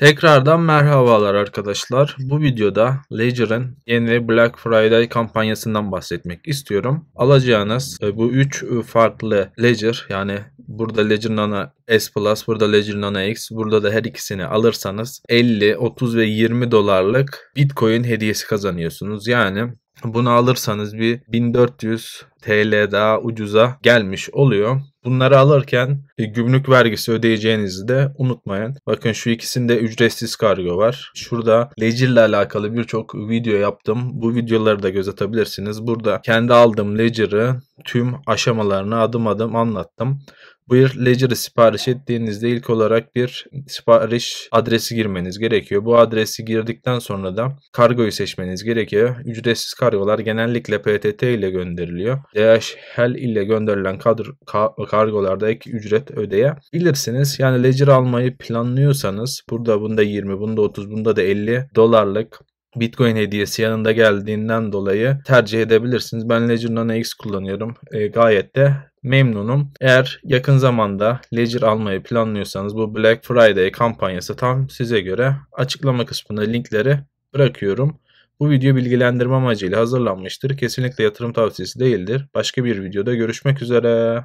Tekrardan merhabalar arkadaşlar. Bu videoda Ledger'ın yeni Black Friday kampanyasından bahsetmek istiyorum. Alacağınız e, bu 3 farklı Ledger yani burada Ledger Nano S Plus, burada Ledger Nano X, burada da her ikisini alırsanız 50, 30 ve 20 dolarlık Bitcoin hediyesi kazanıyorsunuz. Yani bunu alırsanız bir 1400 TL daha ucuza gelmiş oluyor. Bunları alırken e, gümrük vergisi ödeyeceğinizi de unutmayın. Bakın şu ikisinde ücretsiz kargo var. Şurada Ledger'le alakalı birçok video yaptım. Bu videoları da göz atabilirsiniz. Burada kendi aldığım Ledger'ı tüm aşamalarını adım adım anlattım. Bir Ledger'ı sipariş ettiğinizde ilk olarak bir sipariş adresi girmeniz gerekiyor. Bu adresi girdikten sonra da kargoyu seçmeniz gerekiyor. Ücretsiz kargolar genellikle PTT ile gönderiliyor. DHL ile gönderilen kadr ka kargolarda ek ücret ödeyebilirsiniz. Yani Ledger almayı planlıyorsanız burada bunda 20, bunda 30, bunda da 50 dolarlık Bitcoin hediyesi yanında geldiğinden dolayı tercih edebilirsiniz. Ben Ledger Nano X kullanıyorum. E, gayet de memnunum. Eğer yakın zamanda Ledger almayı planlıyorsanız bu Black Friday kampanyası tam size göre. Açıklama kısmında linkleri bırakıyorum. Bu video bilgilendirme amacıyla hazırlanmıştır. Kesinlikle yatırım tavsiyesi değildir. Başka bir videoda görüşmek üzere.